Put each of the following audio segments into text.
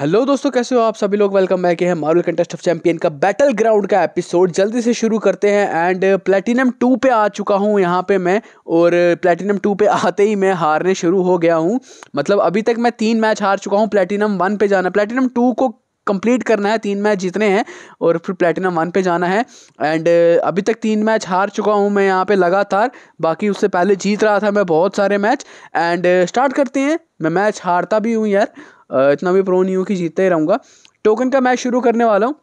hello दोस्तों कैसे हो आप सभी लोग वेलकम बैक है मार्वल कंटेस्ट ऑफ चैंपियन का बैटल ग्राउंड का एपिसोड जल्दी से शुरू करते हैं एंड प्लेटिनम टू पे आ चुका हूँ यहाँ पे मैं और प्लेटिनम uh, टू पे आते ही मैं हारने शुरू हो गया हूँ मतलब अभी तक मैं तीन मैच हार चुका हूँ प्लेटिनम वन पे जाना प्लेटिनम टू को कंप्लीट करना है तीन मैच जीतने हैं और फिर प्लेटिनम वन पे जाना है एंड uh, अभी तक तीन मैच हार चुका हूँ मैं यहाँ पे लगातार बाकी उससे पहले जीत रहा था मैं बहुत सारे मैच एंड स्टार्ट करते हैं मैं मैच हारता भी हूँ यार इतना भी प्रो नहीं हूँ कि जीतता ही रहूँगा टोकन का मैच शुरू करने वाला हूँ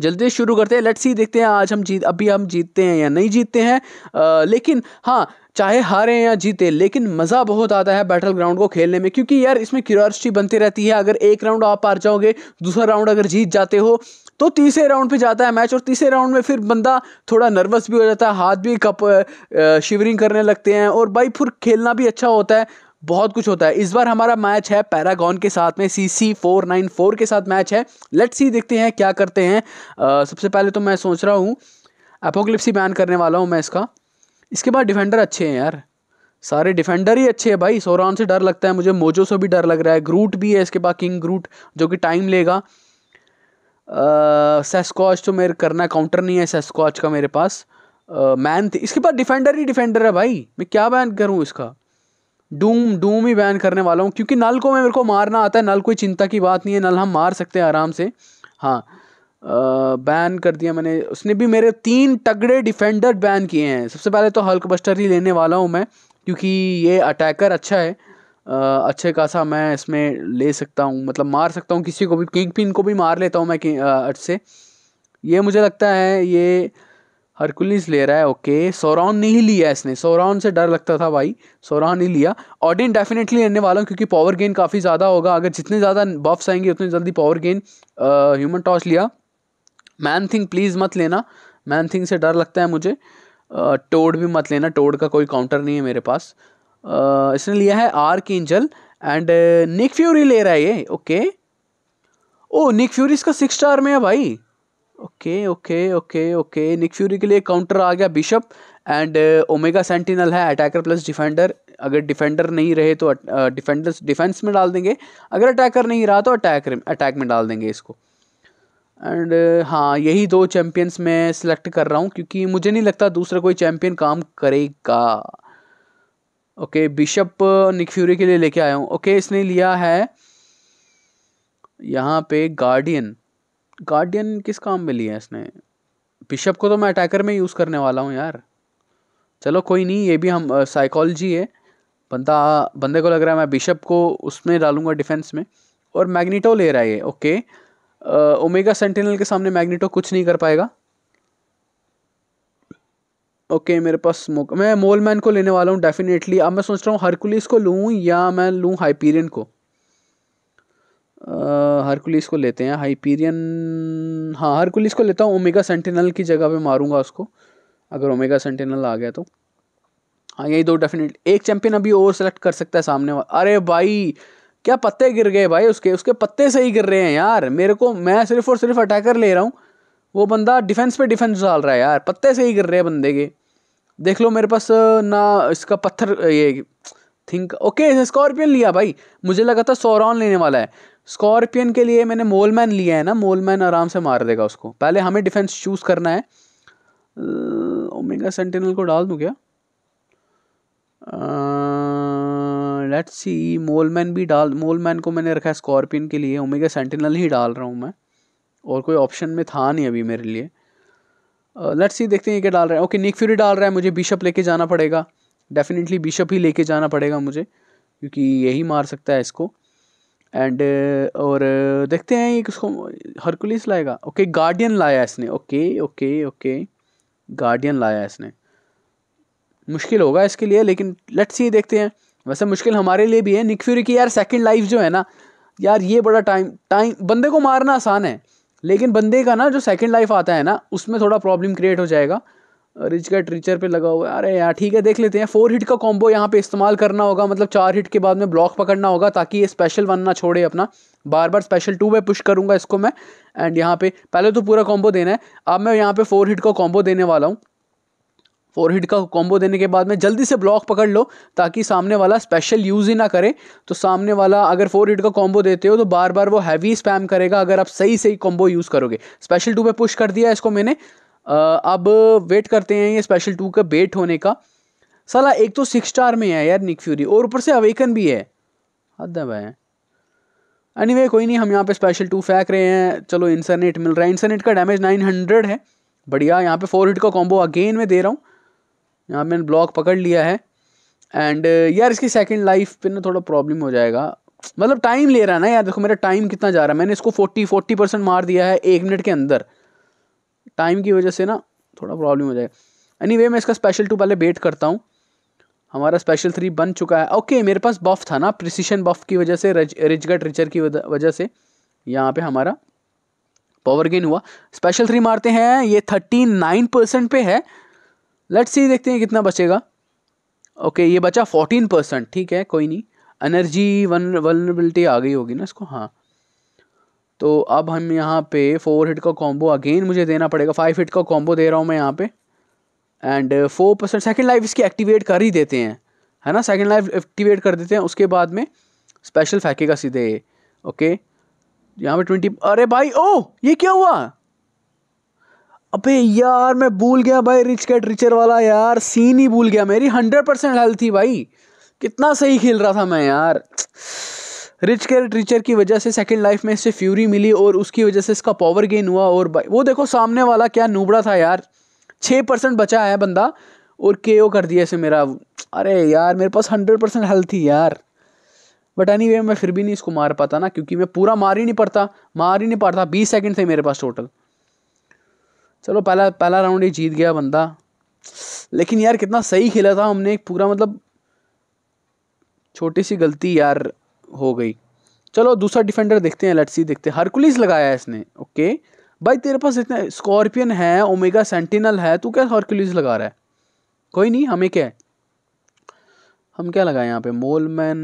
जल्दी शुरू करते हैं लेट्स ही देखते हैं आज हम जीत अभी हम जीतते हैं या नहीं जीतते हैं आ, लेकिन हाँ चाहे हारे या जीते लेकिन मज़ा बहुत आता है बैटल ग्राउंड को खेलने में क्योंकि यार इसमें क्यूरसिटी बनती रहती है अगर एक राउंड आप हार जाओगे दूसरा राउंड अगर जीत जाते हो तो तीसरे राउंड पे जाता है मैच और तीसरे राउंड में फिर बंदा थोड़ा नर्वस भी हो जाता है हाथ भी कप शिवरिंग करने लगते हैं और भाई फिर खेलना भी अच्छा होता है बहुत कुछ होता है इस बार हमारा मैच है पैरागॉन के साथ में C C four nine four के साथ मैच है लेट्स ही देखते हैं क्या करते हैं आ, सबसे पहले तो मैं सोच रहा हूँ एपोक्लिप्स बैन करने वाला हूँ मैं इसका इसके बाद डिफेंडर अच्छे हैं यार सारे डिफेंडर ही अच्छे हैं भाई सोरान से डर लगता है मुझे मोजो से भी डर लग रहा है ग्रूट भी है इसके बाद किंग ग्रूट जो कि टाइम लेगा सेस्कॉच तो मेरे करना काउंटर नहीं है सेस्कॉच का मेरे पास मैन uh, इसके पास डिफेंडर ही डिफेंडर है भाई मैं क्या बैन करूँ इसका डूम डूम ही बैन करने वाला हूँ क्योंकि नल को मैं मेरे को मारना आता है नल कोई चिंता की बात नहीं है नल हम मार सकते हैं आराम से हाँ बैन कर दिया मैंने उसने भी मेरे तीन तगड़े डिफेंडर बैन किए हैं सबसे पहले तो हल्क बस्टर ही लेने वाला हूँ मैं क्योंकि ये अटैकर अच्छा है आ, अच्छे खासा मैं इसमें ले सकता हूँ मतलब मार सकता हूँ किसी को भी किंग पिन को भी मार लेता हूँ मैं अट से ये मुझे लगता है ये हरकुलिस ले रहा है ओके सोरॉन नहीं लिया इसने सोरॉन से डर लगता था भाई सोरॉन ही लिया ऑडिन डेफिनेटली लेने वाला हूँ क्योंकि पावर गेन काफ़ी ज़्यादा होगा अगर जितने ज़्यादा बफ्स आएंगे उतने जल्दी पावर गेन ह्यूमन टॉस लिया मैन थिंग प्लीज़ मत लेना मैन थिंग से डर लगता है मुझे टोड भी मत लेना टोड का कोई काउंटर नहीं है मेरे पास इसने लिया है आर के इंजल एंड निक फ्यूरी ले रहा है ये ओके ओ निक फ्यूरी इसका सिक्स स्टार में है भाई okay okay okay okay Nick Fury के लिए काउंटर आ गया बिशप एंड ओमेगा सेंटिनल है अटैकर प्लस डिफेंडर अगर डिफेंडर नहीं रहे तो डिफेंडर uh, डिफेंस में डाल देंगे अगर अटैकर नहीं रहा तो अटैक अटैक में डाल देंगे इसको एंड uh, हाँ यही दो चैम्पियंस मैं सिलेक्ट कर रहा हूँ क्योंकि मुझे नहीं लगता दूसरा कोई चैम्पियन काम करेगा ओके बिशप निक फ्यूरी के लिए लेके आया हूँ ओके इसने लिया है यहाँ पे गार्डियन गार्डियन किस काम में लिया है इसने बिशप को तो मैं अटैकर में यूज़ करने वाला हूँ यार चलो कोई नहीं ये भी हम साइकोलॉजी है बंदा बंदे को लग रहा है मैं बिशप को उसमें डालूंगा डिफेंस में और मैग्नीटो ले रहा है ये ओके ओमेगा सेंटिनल के सामने मैग्नीटो कुछ नहीं कर पाएगा ओके मेरे पास मैं मोल मैन को लेने वाला हूँ डेफिनेटली अब मैं सोच रहा हूँ हरकुलिस को लूँ या मैं लूँ हाइपीरियन को हरकुलिस को लेते हैं हाइपीरियन हाँ हरकुलिस को लेता हूँ ओमेगा सेंटिनल की जगह पे मारूंगा उसको अगर ओमेगा सेंटिनल आ गया तो हाँ यही दो डेफिनेट एक चैंपियन अभी ओवर सेलेक्ट कर सकता है सामने वाला अरे भाई क्या पत्ते गिर गए भाई उसके उसके पत्ते सही गिर रहे हैं यार मेरे को मैं सिर्फ और सिर्फ अटैकर ले रहा हूँ वो बंदा डिफेंस पे डिफेंस डाल रहा है यार पत्ते सही गिर रहे हैं बंदे के देख लो मेरे पास ना इसका पत्थर ये थिंक ओके स्कॉर्पियन लिया भाई मुझे लगा था सोरॉन लेने वाला है स्कॉर्पियन के लिए मैंने मोलमैन लिया है ना मोलमैन आराम से मार देगा उसको पहले हमें डिफेंस चूज़ करना है ओमेगा सेंटिनल को डाल दूँ क्या लेट्स सी मोलमैन भी डाल मोलमैन को मैंने रखा है स्कॉर्पियन के लिए ओमेगा सेंटिनल ही डाल रहा हूँ मैं और कोई ऑप्शन में था नहीं अभी मेरे लिए लेट्स uh, सी देखते हैं क्या डाल रहे हैं ओके निक फ्यूरी डाल रहा है मुझे बिशप लेके जाना पड़ेगा डेफिनेटली बिशप ही लेके जाना पड़ेगा मुझे क्योंकि यही मार सकता है इसको एंड uh, और uh, देखते हैं ये किसको हरकुलिस लाएगा ओके गार्डियन लाया इसने ओके ओके ओके गार्डियन लाया इसने मुश्किल होगा इसके लिए लेकिन लेट्स ये देखते हैं वैसे मुश्किल हमारे लिए भी है निकफ्यूरी की यार सेकंड लाइफ जो है ना यार ये बड़ा टाइम टाइम बंदे को मारना आसान है लेकिन बंदे का ना जो सेकंड लाइफ आता है ना उसमें थोड़ा प्रॉब्लम क्रिएट हो जाएगा रिच इसका ट्रीचर पे लगा हुआ है अरे यार ठीक है देख लेते हैं फोर हिट का कॉम्बो यहाँ पे इस्तेमाल करना होगा मतलब चार हिट के बाद में ब्लॉक पकड़ना होगा ताकि ये स्पेशल वन ना छोड़े अपना बार बार स्पेशल टू में पुश करूँगा इसको मैं एंड यहाँ पे पहले तो पूरा कॉम्बो देना है अब मैं यहाँ पे फोर हिट का कॉम्बो देने वाला हूँ फोर हिट का कॉम्बो देने के बाद में जल्दी से ब्लॉक पकड़ लो ताकि सामने वाला स्पेशल यूज़ ही ना करे तो सामने वाला अगर फोर हिट का कॉम्बो देते हो तो बार बार वो हैवी स्पैम करेगा अगर आप सही सही कॉम्बो यूज़ करोगे स्पेशल टू पे पुश कर दिया इसको मैंने अब वेट करते हैं ये स्पेशल टू का बेट होने का साला एक तो सिक्स स्टार में है यार निक फ्यूरी और ऊपर से अवेकन भी है हद है एनी anyway, कोई नहीं हम यहाँ पे स्पेशल टू फेंक रहे हैं चलो इंसरनेट मिल रहा है इंसरनेट का डैमेज नाइन हंड्रेड है बढ़िया यहाँ पे फोर हिट का कॉम्बो अगेन में दे रहा हूँ यहाँ मैंने ब्लॉक पकड़ लिया है एंड यार इसकी सेकंड लाइफ पे ना थोड़ा प्रॉब्लम हो जाएगा मतलब टाइम ले रहा है ना यार देखो मेरा टाइम कितना जा रहा है मैंने इसको फोर्टी फोर्टी परसेंट मार दिया है एक मिनट के अंदर टाइम की वजह से ना थोड़ा प्रॉब्लम हो जाएगा एनी anyway, मैं इसका स्पेशल टू पहले वेट करता हूँ हमारा स्पेशल थ्री बन चुका है ओके मेरे पास बफ था ना प्रिसीशन बफ की वजह से रिज गट रिचर की वजह से यहाँ पे हमारा पावर गेन हुआ स्पेशल थ्री मारते हैं ये थर्टी नाइन परसेंट पे है लेट्स सी देखते हैं कितना बचेगा ओके ये बचा फोर्टीन परसेंट ठीक है कोई नहीं एनर्जी वन वनरेबिलिटी आ गई होगी ना इसको हाँ तो अब हम यहाँ पे फोर हिट का कॉम्बो अगेन मुझे देना पड़ेगा फाइव हिट का कॉम्बो दे रहा हूँ मैं यहाँ पे and four percent second life इसकी एक्टिवेट कर ही देते हैं है ना सेकेंड लाइफ एक्टिवेट कर देते हैं उसके बाद में स्पेशल फेंकेगा सीधे ओके यहाँ पे ट्वेंटी अरे भाई ओ ये क्या हुआ अबे यार मैं भूल गया भाई रिच कैट रिचर वाला यार सीन ही भूल गया मेरी हंड्रेड परसेंट हेल्थ थी भाई कितना सही खेल रहा था मैं यार रिच के टीचर की वजह से सेकंड लाइफ में इससे फ्यूरी मिली और उसकी वजह से इसका पावर गेन हुआ और वो देखो सामने वाला क्या नूबड़ा था यार छः परसेंट बचा है बंदा और के ओ कर दिया इसे मेरा अरे यार मेरे पास हंड्रेड परसेंट हेल्थ थी यार बट एनी anyway, मैं फिर भी नहीं इसको मार पाता ना क्योंकि मैं पूरा मार ही नहीं पड़ता मार ही नहीं पाता बीस सेकेंड थे मेरे पास टोटल चलो पहला पहला राउंड ही जीत गया बंदा लेकिन यार कितना सही खेला था हमने पूरा मतलब छोटी सी गलती यार हो गई चलो दूसरा डिफेंडर देखते हैं लेट्स सी देखते हैं हरकुलिस लगाया है इसने ओके भाई तेरे पास इतना स्कॉर्पियन है ओमेगा सेंटिनल है तू क्या हरकुलिस लगा रहा है कोई नहीं हमें क्या है हम क्या लगाए यहाँ पे मोलमैन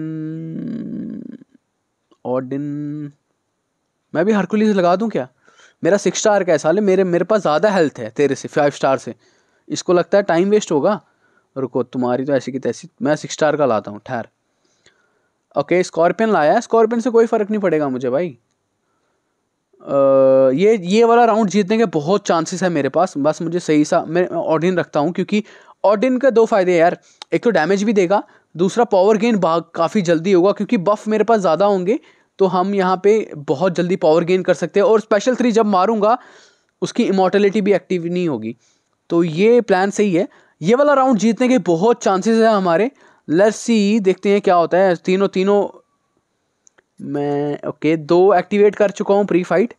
ऑडिन मैं भी हरकुलिस लगा दूँ क्या मेरा सिक्स स्टार का है साले मेरे मेरे पास ज़्यादा हेल्थ है तेरे से फाइव स्टार से इसको लगता है टाइम वेस्ट होगा रुको तुम्हारी तो ऐसी की तैसी मैं सिक्स स्टार का लाता हूँ ठहर ओके स्कॉर्पियन लाया है स्कॉर्पियन से कोई फ़र्क नहीं पड़ेगा मुझे भाई आ, ये ये वाला राउंड जीतने के बहुत चांसेस है मेरे पास बस मुझे सही सा मैं ऑडिन रखता हूँ क्योंकि ऑडिन का दो फायदे हैं यार एक तो डैमेज भी देगा दूसरा पावर गेन भाग काफ़ी जल्दी होगा क्योंकि बफ मेरे पास ज़्यादा होंगे तो हम यहाँ पे बहुत जल्दी पावर गेन कर सकते हैं और स्पेशल थ्री जब मारूंगा उसकी इमोटलिटी भी एक्टिव नहीं होगी तो ये प्लान सही है ये वाला राउंड जीतने के बहुत चांसेस है हमारे लेट्स सी देखते हैं क्या होता है तीनों तीनों मैं ओके okay, दो एक्टिवेट कर चुका हूँ प्री फाइट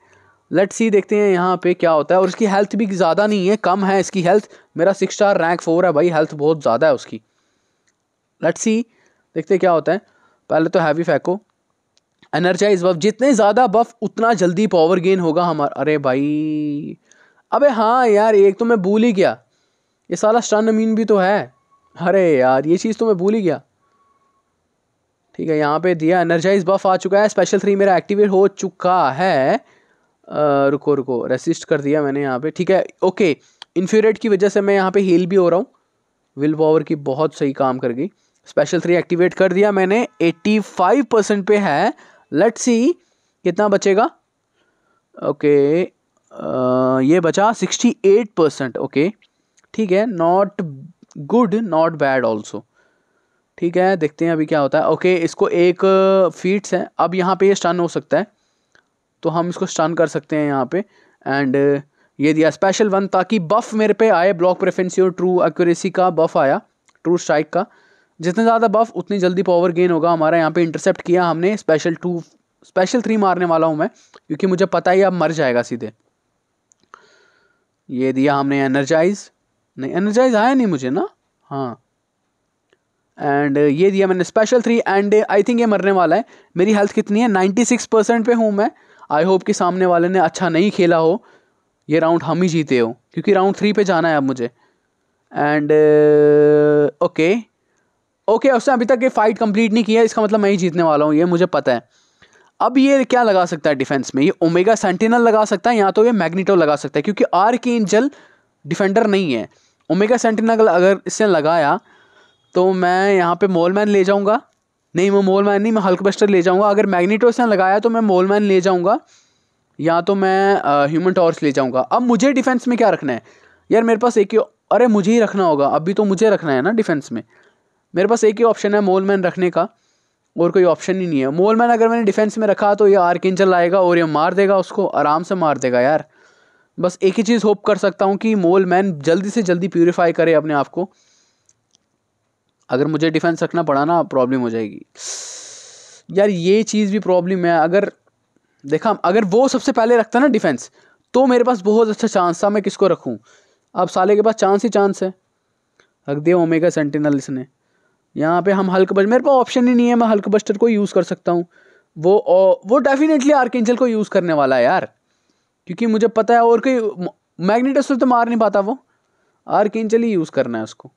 लेट्स सी देखते हैं यहाँ पे क्या होता है और इसकी हेल्थ भी ज़्यादा नहीं है कम है इसकी हेल्थ मेरा सिक्स स्टार रैंक फोर है भाई हेल्थ बहुत ज़्यादा है उसकी लेट्स सी देखते हैं क्या होता है पहले तो हैवी फैको एनर्जाइज बफ जितने ज़्यादा बफ उतना जल्दी पावर गेन होगा हमारा अरे भाई अबे हाँ यार एक तो मैं भूल ही गया ये सारा स्टन अमीन भी तो है अरे यार ये चीज़ तो मैं भूल ही गया ठीक है यहाँ पे दिया एनर्जाइज बफ आ चुका है स्पेशल थ्री मेरा एक्टिवेट हो चुका है आ, रुको रुको रेसिस्ट कर दिया मैंने यहाँ पे ठीक है ओके इन्फ्यूरेट की वजह से मैं यहाँ पे हील भी हो रहा हूँ विल पावर की बहुत सही काम कर गई स्पेशल थ्री एक्टिवेट कर दिया मैंने एट्टी फाइव परसेंट पे है लेट सी कितना बचेगा ओके आ, ये बचा सिक्सटी एट परसेंट ओके ठीक है not good not bad also ठीक है देखते हैं अभी क्या होता है ओके इसको एक फीट्स है अब यहाँ पे ये स्टन हो सकता है तो हम इसको स्टन कर सकते हैं यहाँ पे एंड ये दिया स्पेशल वन ताकि बफ मेरे पे आए ब्लॉक प्रेफेंसी और ट्रू एक्यूरेसी का बफ आया ट्रू स्ट्राइक का जितना ज़्यादा बफ उतनी जल्दी पावर गेन होगा हमारा यहाँ पे इंटरसेप्ट किया हमने स्पेशल टू स्पेशल थ्री मारने वाला हूँ मैं क्योंकि मुझे पता ही अब मर जाएगा सीधे ये दिया हमने एनर्जाइज नहीं एनर्जाइज आया नहीं मुझे ना हाँ एंड uh, ये दिया मैंने special three and I think ये मरने वाला है मेरी हेल्थ कितनी है नाइन्टी सिक्स परसेंट पर हूँ मैं आई होप कि सामने वाले ने अच्छा नहीं खेला हो ये राउंड हम ही जीते हो क्योंकि राउंड थ्री पे जाना है अब मुझे एंड ओके ओके उसने अभी तक ये फाइट कंप्लीट नहीं किया इसका मतलब मैं ही जीतने वाला हूँ ये मुझे पता है अब ये क्या लगा सकता है डिफेंस में ये ओमेगा सेंटिनल लगा सकता है या तो ये मैग्नीटो लगा सकता है क्योंकि आर की डिफेंडर नहीं है ओमेगा सेंटिनल अगर इसने लगाया तो मैं यहाँ पे मोल मैन ले जाऊँगा नहीं मैं मोल मैन नहीं मैं हल्क बस्टर ले जाऊँगा अगर मैग्नीटो इसने लगाया तो मैं मोल मैन ले जाऊँगा या तो मैं ह्यूमन टॉर्च ले जाऊँगा अब मुझे डिफेंस में क्या रखना है यार मेरे पास एक ही अरे मुझे ही रखना होगा अभी तो मुझे रखना है ना डिफेंस में मेरे पास एक ही ऑप्शन है मोल मैन रखने का और कोई ऑप्शन ही नहीं है मोल मैन अगर मैंने डिफेंस में रखा तो ये एंजल आएगा और ये मार देगा उसको आराम से मार देगा यार बस एक ही चीज़ होप कर सकता हूँ कि मोल मैन जल्दी से जल्दी प्योरीफाई करे अपने आप को अगर मुझे डिफेंस रखना पड़ा ना प्रॉब्लम हो जाएगी यार ये चीज़ भी प्रॉब्लम है अगर देखा अगर वो सबसे पहले रखता ना डिफेंस तो मेरे पास बहुत अच्छा चांस था मैं किसको रखूँ अब साले के पास चांस ही चांस है रख दिया ओमेगा सेंटिनल इसने यहाँ पे हम हल्क बस्टर मेरे पास ऑप्शन ही नहीं है मैं हल्क बस्टर को यूज़ कर सकता हूँ वो वो डेफिनेटली आर्केंजल को यूज़ करने वाला है यार क्योंकि मुझे पता है और कोई मैग्नेटस से तो मार नहीं पाता वो आर केंचल ही यूज़ करना है उसको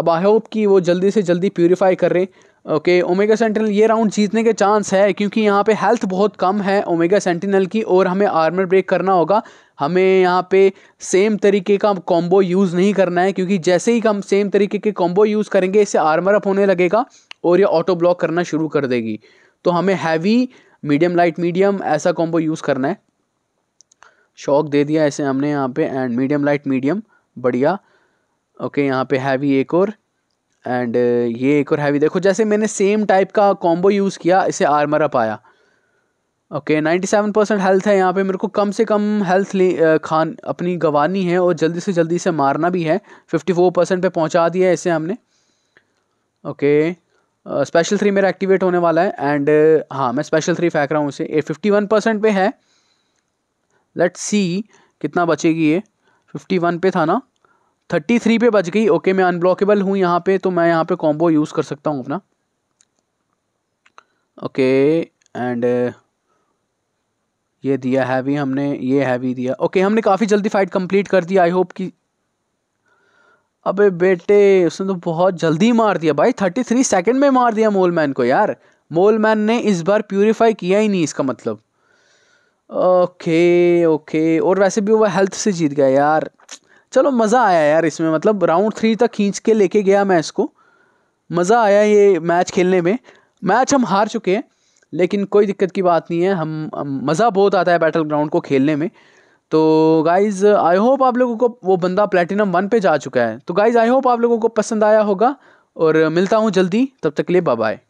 अब आई होप कि वो जल्दी से जल्दी प्योरीफाई कर रहे ओके ओमेगा सेंटिनल ये राउंड जीतने के चांस है क्योंकि यहाँ पे हेल्थ बहुत कम है ओमेगा सेंटिनल की और हमें आर्मर ब्रेक करना होगा हमें यहाँ पे सेम तरीके का कॉम्बो यूज़ नहीं करना है क्योंकि जैसे ही हम सेम तरीके के कॉम्बो यूज़ करेंगे इससे आर्मर अप होने लगेगा और ये ऑटो ब्लॉक करना शुरू कर देगी तो हमें हैवी मीडियम लाइट मीडियम ऐसा कॉम्बो यूज़ करना है शौक दे दिया ऐसे हमने यहाँ पे एंड मीडियम लाइट मीडियम बढ़िया ओके यहाँ पे हैवी एक और एंड uh, ये एक और हैवी देखो जैसे मैंने सेम टाइप का कॉम्बो यूज़ किया इसे आर्मर अप आया okay ninety seven percent health है यहाँ पे मेरे को कम से कम हेल्थ ले uh, खान अपनी गंवानी है और जल्दी से जल्दी इसे मारना भी है फिफ्टी फोर परसेंट पर पहुँचा दिया इसे हमने ओके स्पेशल थ्री मेरा एक्टिवेट होने वाला है एंड uh, हाँ मैं स्पेशल थ्री फेंक रहा हूँ उसे ए फिफ्टी वन परसेंट पे है लेट्स सी कितना बचेगी ये फिफ्टी वन पे था ना थर्टी थ्री पे बच गई ओके मैं अनब्लॉकेबल हूँ यहाँ पे तो मैं यहाँ पे कॉम्बो यूज़ कर सकता हूँ अपना ओके एंड ये दिया हैवी हमने ये हैवी दिया ओके हमने काफ़ी जल्दी फाइट कंप्लीट कर दी आई होप कि अबे बेटे उसने तो बहुत जल्दी मार दिया भाई थर्टी थ्री सेकेंड में मार दिया मोलमैन को यार मोलमैन ने इस बार प्योरीफाई किया ही नहीं इसका मतलब ओके ओके और वैसे भी वो हेल्थ से जीत गया यार चलो मज़ा आया यार इसमें मतलब राउंड थ्री तक खींच के लेके गया मैं इसको मज़ा आया ये मैच खेलने में मैच हम हार चुके हैं लेकिन कोई दिक्कत की बात नहीं है हम, हम मज़ा बहुत आता है बैटल ग्राउंड को खेलने में तो गाइज़ आई होप आप लोगों को वो बंदा प्लेटिनम वन पे जा चुका है तो गाइज़ आई होप आप लोगों को पसंद आया होगा और मिलता हूँ जल्दी तब तक के लिए बाय